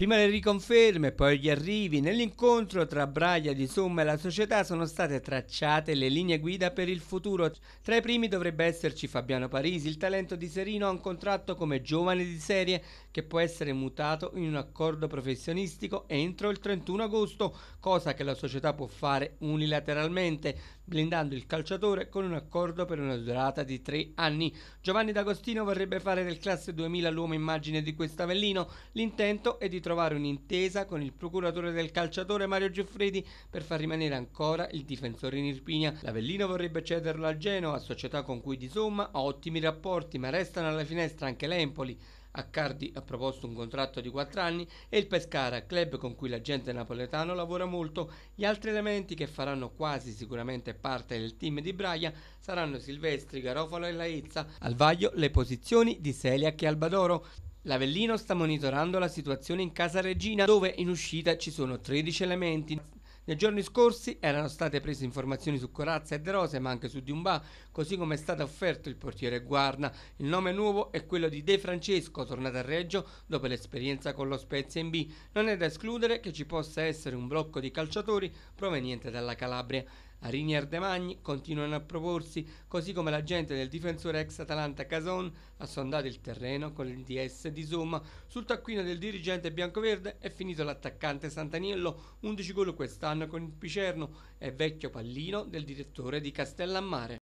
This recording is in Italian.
Prima le riconferme e poi gli arrivi, nell'incontro tra Braia di Somma e la società sono state tracciate le linee guida per il futuro. Tra i primi dovrebbe esserci Fabiano Parisi, il talento di Serino ha un contratto come giovane di serie che può essere mutato in un accordo professionistico entro il 31 agosto, cosa che la società può fare unilateralmente blindando il calciatore con un accordo per una durata di tre anni. Giovanni D'Agostino vorrebbe fare del classe 2000 l'uomo immagine di questo Avellino. L'intento è di trovare un'intesa con il procuratore del calciatore Mario Giuffredi per far rimanere ancora il difensore in Irpinia. L'Avellino vorrebbe cederlo al Genoa, società con cui di somma ha ottimi rapporti, ma restano alla finestra anche l'Empoli Accardi ha proposto un contratto di 4 anni e il Pescara, club con cui l'agente napoletano lavora molto. Gli altri elementi che faranno quasi sicuramente parte del team di Braia saranno Silvestri, Garofalo e Laezza. Al vaglio le posizioni di Seliac e Albadoro. L'Avellino sta monitorando la situazione in Casa Regina dove in uscita ci sono 13 elementi. Nei giorni scorsi erano state prese informazioni su Corazza e De Rose, ma anche su Dumba, così come è stato offerto il portiere Guarna. Il nome nuovo è quello di De Francesco, tornato a Reggio dopo l'esperienza con lo Spezia in B. Non è da escludere che ci possa essere un blocco di calciatori proveniente dalla Calabria. Arini e Ardemagni continuano a proporsi, così come l'agente del difensore ex Atalanta Cason ha sondato il terreno con il DS di Somma. Sul taccuino del dirigente biancoverde è finito l'attaccante Santaniello, 11 gol quest'anno con il Picerno e vecchio pallino del direttore di Castellammare.